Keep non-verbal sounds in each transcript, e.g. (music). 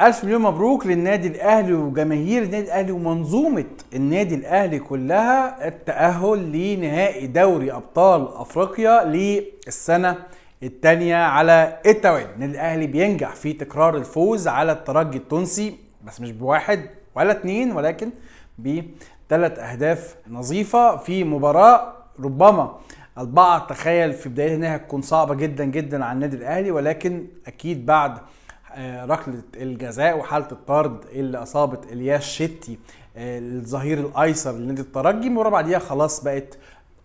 الف مليون مبروك للنادي الاهلي وجماهير النادي الاهلي ومنظومه النادي الاهلي كلها التاهل لنهائي دوري ابطال افريقيا للسنه الثانيه على التوالي النادي الاهلي بينجح في تكرار الفوز على الترجي التونسي بس مش بواحد ولا اتنين ولكن بثلاث اهداف نظيفه في مباراه ربما البعض تخيل في بدايتها انها هتكون صعبه جدا جدا على النادي الاهلي ولكن اكيد بعد آه، ركله الجزاء وحاله الطرد اللي اصابت الياس شتي آه، الظهير الايسر لنادي الترجي المباراه بعديها خلاص بقت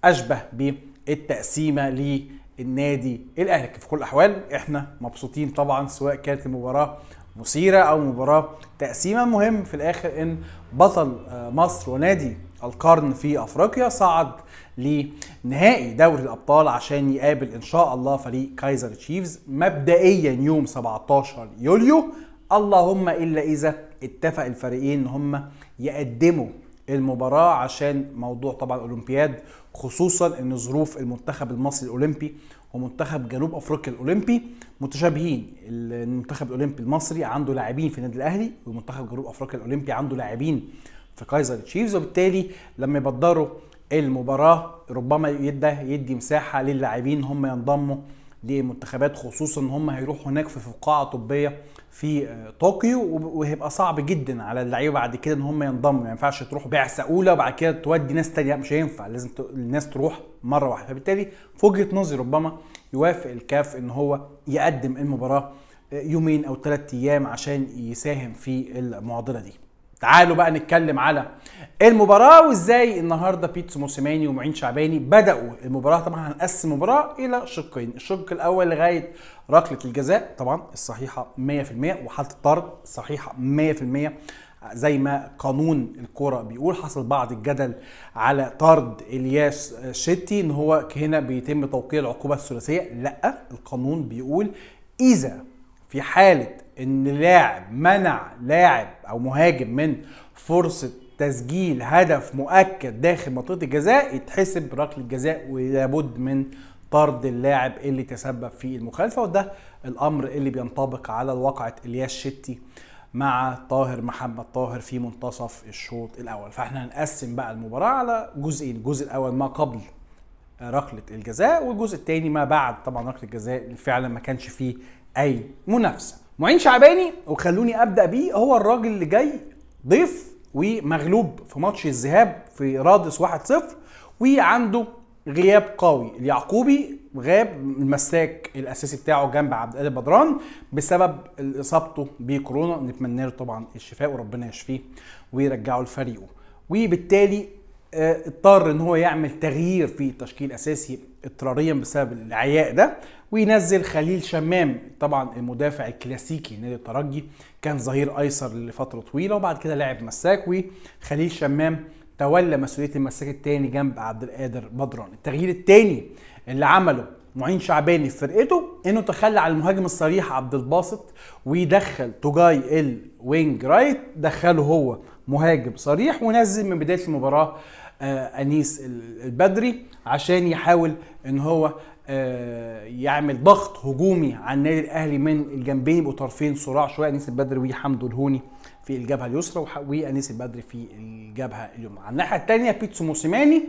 اشبه بالتقسيمه للنادي الاهلي في كل الاحوال احنا مبسوطين طبعا سواء كانت المباراه مثيره او مباراه تقسيمه مهم في الاخر ان بطل آه، مصر ونادي القرن في افريقيا صعد لنهائي دوري الابطال عشان يقابل ان شاء الله فريق كايزر تشيفز مبدئيا يوم 17 يوليو اللهم الا اذا اتفق الفريقين ان هم يقدموا المباراة عشان موضوع طبعا الأولمبياد خصوصا أن ظروف المنتخب المصري الأولمبي ومنتخب جنوب أفريقيا الأولمبي متشابهين المنتخب الأولمبي المصري عنده لاعبين في النادي الأهلي ومنتخب جنوب أفريقيا الأولمبي عنده لاعبين في كايزر تشيفز وبالتالي لما يبدروا المباراه ربما يدى يدي مساحه للاعبين هم ينضموا لمنتخبات خصوصا ان هم هيروحوا هناك في فقاعه طبيه في آه، طوكيو وهيبقى صعب جدا على اللعيبه بعد كده ان هم ينضموا ما ينفعش تروح بعثه اولى وبعد كده تودي ناس تانية مش هينفع لازم الناس تروح مره واحده فبالتالي في وجهه نظري ربما يوافق الكاف ان هو يقدم المباراه آه، يومين او ثلاث ايام عشان يساهم في المعضله دي تعالوا بقى نتكلم على المباراة وازاي النهارده بيتسو موسيماني ومعين شعباني بدأوا المباراة طبعا هنقسم المباراة إلى شقين، الشق الأول لغاية ركلة الجزاء طبعا الصحيحة 100% وحالة الطرد صحيحة 100% زي ما قانون الكرة بيقول حصل بعض الجدل على طرد الياس شتي ان هو هنا بيتم توقيع العقوبة الثلاثية، لا القانون بيقول إذا في حالة ان لاعب منع لاعب او مهاجم من فرصه تسجيل هدف مؤكد داخل منطقه الجزاء يتحسب ركله جزاء ولابد من طرد اللاعب اللي تسبب في المخالفه وده الامر اللي بينطبق على واقعه الياس شتي مع طاهر محمد طاهر في منتصف الشوط الاول فاحنا هنقسم بقى المباراه على جزئين الجزء الاول ما قبل ركله الجزاء والجزء الثاني ما بعد طبعا ركله الجزاء فعلا ما كانش فيه اي منافسه معين شعباني وخلوني ابدا بيه هو الراجل اللي جاي ضيف ومغلوب في ماتش الذهاب في رادس 1-0 وعنده غياب قوي اليعقوبي غاب المساك الاساسي بتاعه جنب عبد القادر بدران بسبب اصابته بكورونا نتمنى له طبعا الشفاء وربنا يشفيه ويرجعه لفريقه وبالتالي آه، اضطر ان هو يعمل تغيير في التشكيل الاساسي اضطراريا بسبب العياء ده وينزل خليل شمام طبعا المدافع الكلاسيكي نادي الترجي كان ظهير ايسر لفتره طويله وبعد كده لعب مساك وخليل شمام تولى مسؤوليه المساك الثاني جنب عبد القادر بدران التغيير الثاني اللي عمله معين شعباني في فرقته انه تخلى عن المهاجم الصريح عبد الباسط ويدخل توجاي الوينج رايت دخله هو مهاجم صريح ونزل من بدايه المباراه آه، انيس البدري عشان يحاول ان هو آه، يعمل ضغط هجومي على النادي الاهلي من الجنبين يبقوا طرفين صراع شويه انيس البدري وحمد الهوني في الجبهه اليسرى وانيس البدري في الجبهه اليمنى على الناحيه الثانيه بيتسو موسيماني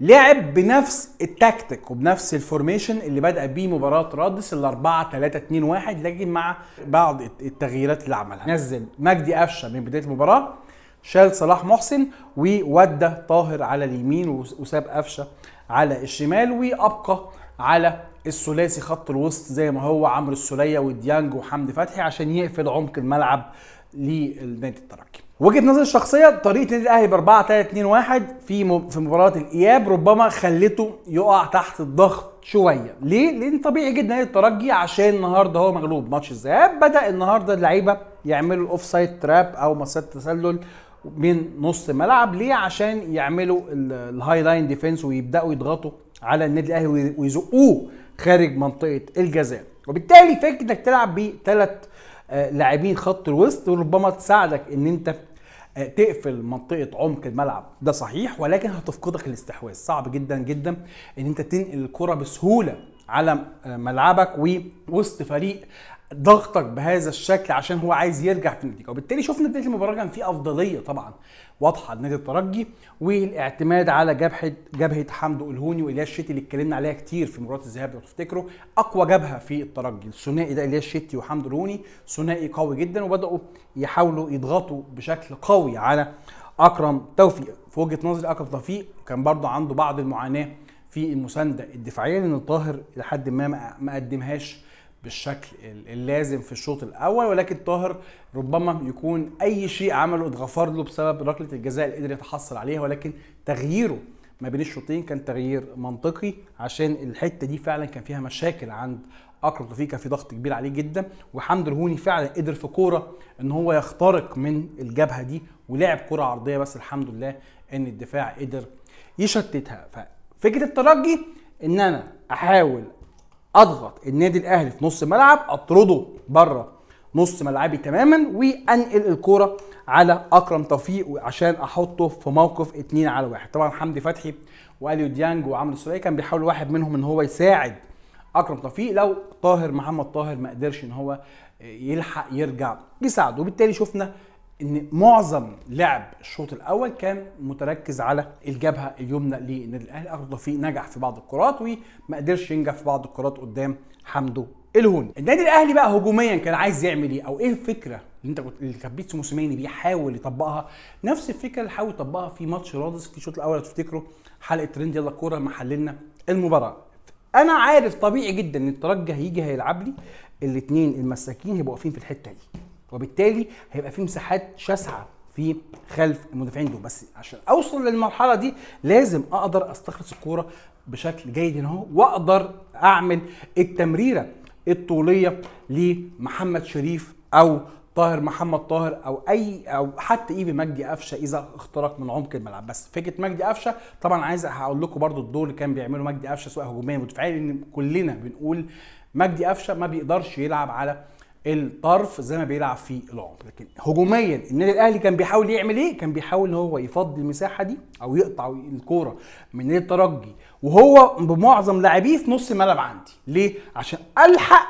لعب بنفس التكتيك وبنفس الفورميشن اللي بدأ بيه مباراة رادس ال 4 3 2 1 لكن مع بعض التغييرات اللي عملها نزل مجدي قفشه من بداية المباراة شال صلاح محسن وودى طاهر على اليمين وساب قفشه على الشمال وابقى على الثلاثي خط الوسط زي ما هو عمرو السوليه وديانج وحمدي فتحي عشان يقفل عمق الملعب للنادي الترجي. وجهه نظري الشخصيه طريقه النادي الاهلي ب 4 3 2 1 في في مباراه الاياب ربما خلته يقع تحت الضغط شويه، ليه؟ لان طبيعي جدا نادي الترجي عشان النهارده هو مغلوب ماتش الذهاب بدا النهارده اللعيبه يعملوا الاوف سايد تراب او مسات تسلل من نص ملعب ليه عشان يعملوا الهاي لاين ديفنس ويبداوا يضغطوا على النادي الاهلي ويزقوه خارج منطقه الجزاء وبالتالي فكرة انك تلعب بثلاث آه، لاعبين خط الوسط وربما تساعدك ان انت آه، تقفل منطقه عمق الملعب ده صحيح ولكن هتفقدك الاستحواذ صعب جدا جدا ان انت تنقل الكره بسهوله على آه، ملعبك ووسط فريق ضغطك بهذا الشكل عشان هو عايز يرجع في النتيجه وبالتالي شفنا بدايه المباراه كان في افضليه طبعا واضحه لنادي الترجي والاعتماد على جبهه جبهه حمدو الهوني والياس شتي اللي اتكلمنا عليها كتير في مباراه الذهاب لو تفتكروا اقوى جبهه في الترجي الثنائي ده الياس شتي وحمدو الهوني ثنائي قوي جدا وبداوا يحاولوا يضغطوا بشكل قوي على اكرم توفيق في وجهه نظري اكرم توفيق كان برضه عنده بعض المعاناه في المسانده الدفاعيه لان الطاهر لحد ما ما قدمهاش بالشكل اللازم في الشوط الاول ولكن طاهر ربما يكون اي شيء عمله اتغفر له بسبب ركله الجزاء اللي قدر يتحصل عليها ولكن تغييره ما بين الشوطين كان تغيير منطقي عشان الحته دي فعلا كان فيها مشاكل عند اكرم توفيق كان في ضغط كبير عليه جدا وحمد الهوني فعلا قدر في كوره ان هو يخترق من الجبهه دي ولعب كوره عرضيه بس الحمد لله ان الدفاع قدر يشتتها ففكره الترجي ان انا احاول اضغط النادي الاهلي في نص الملعب اطرده بره نص ملعبي تماما وانقل الكوره على اكرم توفيق عشان احطه في موقف اتنين على واحد طبعا حمدي فتحي واليو ديانج وعمرو السوليه كان بيحاول واحد منهم ان هو يساعد اكرم توفيق لو طاهر محمد طاهر ما قدرش ان هو يلحق يرجع يساعده وبالتالي شفنا ان معظم لعب الشوط الاول كان متركز على الجبهه اليمنى للنادي الاهلي اخر توفيق نجح في بعض الكرات وما قدرش ينجح في بعض الكرات قدام حمدو الهون النادي الاهلي بقى هجوميا كان عايز يعمل ايه او ايه الفكره اللي انت كنت اللي كان بيتسو موسيماني بيحاول يطبقها نفس الفكره اللي حاول يطبقها في ماتش رادس في الشوط الاول تفتكروا حلقه ترند يلا كوره لما حللنا المباراه انا عارف طبيعي جدا ان الترجي هيجي هيلعب لي الاثنين المساكين هيبقوا واقفين في الحته دي وبالتالي هيبقى في مساحات شاسعه في خلف المدافعين دول بس عشان اوصل للمرحله دي لازم اقدر استخلص الكوره بشكل جيد هنا واقدر اعمل التمريره الطوليه لمحمد شريف او طاهر محمد طاهر او اي او حتى ايفي مجدي قفشه اذا اخترق من عمق الملعب بس فكره مجدي قفشه طبعا عايز هقول لكم برده الدور اللي كان بيعمله مجدي قفشه سواء هجوميا ودفاعيا لان كلنا بنقول مجدي قفشه ما بيقدرش يلعب على الطرف زي ما بيلعب في العمق لكن هجوميا النادي الاهلي كان بيحاول يعمل ايه كان بيحاول ان هو يفضي المساحه دي او يقطع الكوره من نادي الترجي وهو بمعظم لاعبيه في نص الملعب عندي ليه عشان الحق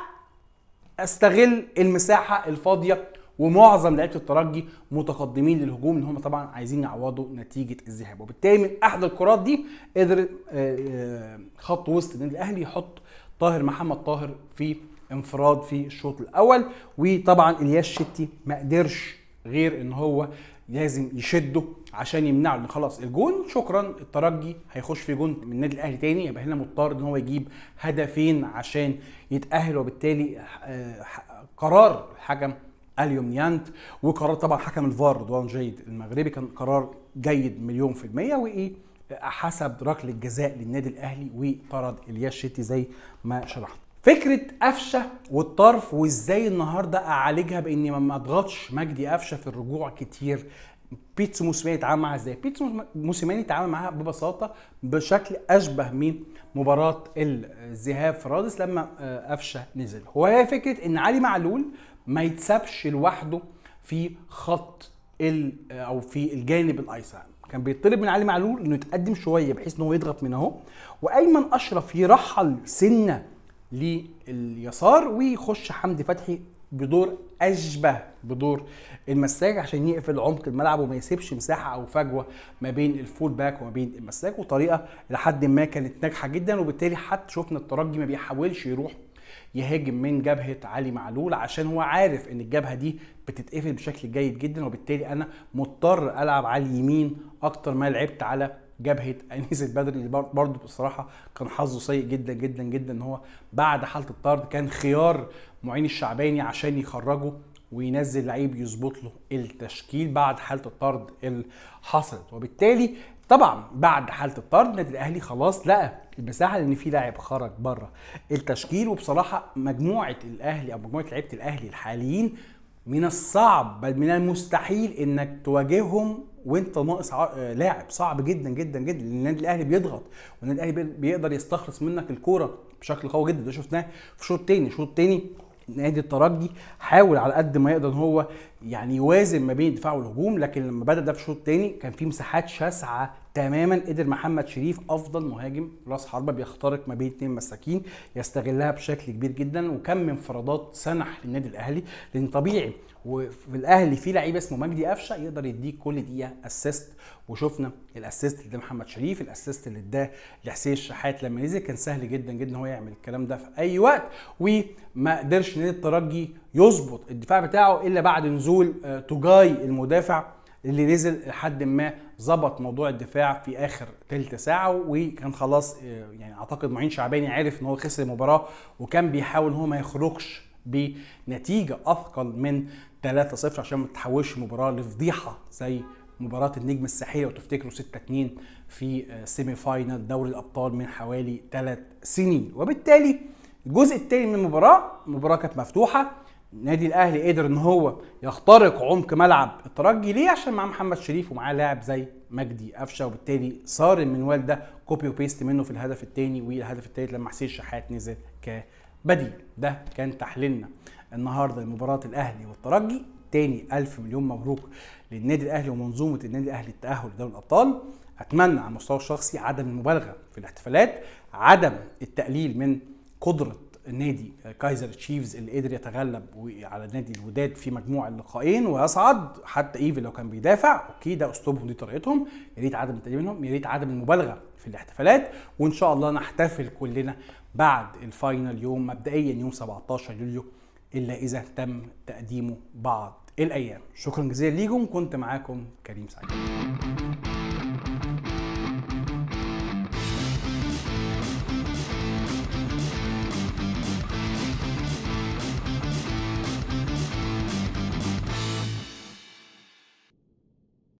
استغل المساحه الفاضيه ومعظم لعيبه الترجي متقدمين للهجوم ان هم طبعا عايزين يعوضوا نتيجه الذهاب وبالتالي من احد الكرات دي قدر آه، آه، خط وسط النادي الاهلي يحط طاهر محمد طاهر في انفراد في الشوط الاول وطبعا الياس شتي ما قدرش غير ان هو لازم يشده عشان يمنعه ان خلاص الجون شكرا الترجي هيخش في جون من النادي الاهلي تاني يبقى هنا مضطر ان هو يجيب هدفين عشان يتاهل وبالتالي آه، قرار الحكم اليوم نيانت وقرار طبعا حكم الفار رضوان جيد المغربي كان قرار جيد مليون في المية وايه حسب ركله جزاء للنادي الاهلي وطرد الياس شتي زي ما شرحت فكره قفشه والطرف وازاي النهارده اعالجها باني ما اضغطش مجدي قفشه في الرجوع كتير بيتسو موسيماني اتعامل معاها ازاي؟ بيتسو موسيماني اتعامل معاها ببساطه بشكل اشبه من مباراه الذهاب في رادس لما آه، قفشه نزل وهي فكره ان علي معلول ما يتسابش لوحده في خط آه، او في الجانب الايسر كان بيطلب من علي معلول انه يتقدم شويه بحيث ان هو يضغط من اهو وايمن اشرف يرحل سنه لليسار ويخش حمدي فتحي بدور اشبه بدور المساك عشان يقفل عمق الملعب وما يسيبش مساحه او فجوه ما بين الفول باك وما بين المساك وطريقه لحد ما كانت ناجحه جدا وبالتالي حتى شفنا الترجي ما بيحاولش يروح يهاجم من جبهه علي معلول عشان هو عارف ان الجبهه دي بتتقفل بشكل جيد جدا وبالتالي انا مضطر العب على اليمين اكتر ما لعبت على جبهه انيس (laughs) البدري اللي برضه بصراحه كان حظه سيء جدا جدا جدا ان هو بعد حاله الطرد كان خيار معين الشعباني عشان يخرجه وينزل لعيب يظبط له التشكيل بعد حاله الطرد اللي حصلت وبالتالي طبعا بعد حاله الطرد النادي الاهلي خلاص لقى المساحه لان في لاعب خرج بره التشكيل وبصراحه مجموعه الاهلي او مجموعه لعيبه الاهلي الحاليين من الصعب بل من المستحيل انك تواجههم وانت ناقص آه، لاعب صعب جدا جدا جدا لان النادي الاهلي بيضغط والنادي الاهلي بيقدر يستخلص منك الكوره بشكل قوي جدا ده شفناه في شوط الثاني الشوط الثاني نادي الترجي حاول على قد ما يقدر ان هو يعني يوازن ما بين الدفاع والهجوم لكن لما بدا ده في الشوط الثاني كان في مساحات شاسعه تماما قدر محمد شريف افضل مهاجم راس حربه بيخترق ما بين اثنين مساكين يستغلها بشكل كبير جدا وكم انفرادات سنح للنادي الاهلي لان طبيعي وفي الاهلي في لعيب اسمه مجدي قفشه يقدر يديك كل دقيقه اسيست وشفنا الاسيست اللي محمد شريف الاسيست اللي اداه لحسين الشحات لما نزل كان سهل جدا جدا هو يعمل الكلام ده في اي وقت وما قدرش نادي الترجي يظبط الدفاع بتاعه الا بعد نزول آه، توجاي المدافع اللي نزل لحد ما ظبط موضوع الدفاع في اخر ثلث ساعه وكان خلاص آه، يعني اعتقد معين شعباني عرف ان هو خسر المباراه وكان بيحاول ان هو ما يخرجش بنتيجه اثقل من 3-0 عشان ما تتحولش المباراه لفضيحه زي مباراة النجم الساحلي لو تفتكروا 6 2 في سيمي آه، فاينل دوري الابطال من حوالي 3 سنين وبالتالي الجزء الثاني من المباراة المباراة كانت مفتوحة النادي الاهلي قدر ان هو يخترق عمق ملعب الترجي ليه عشان مع محمد شريف ومعاه لاعب زي مجدي قفشه وبالتالي صار المنوال ده كوبي وبيست منه في الهدف الثاني والهدف الثالث لما حسين الشحات نزل كبديل ده كان تحليلنا النهارده لمباراه الاهلي والترجي تاني الف مليون مبروك للنادي الاهلي ومنظومه النادي الاهلي التاهل لدوري الابطال اتمنى على المستوى الشخصي عدم المبالغه في الاحتفالات عدم التقليل من قدره نادي كايزر تشيفز اللي قدر يتغلب على نادي الوداد في مجموع اللقائين ويصعد حتى ايفي لو كان بيدافع اوكي ده اسلوبهم دي طريقتهم يا ريت عدم التقليل منهم يا ريت عدم المبالغه في الاحتفالات وان شاء الله نحتفل كلنا بعد الفاينل يوم مبدئيا يوم 17 يوليو الا اذا تم تقديمه بعض الايام شكرا جزيلا ليكم كنت معاكم كريم سعيد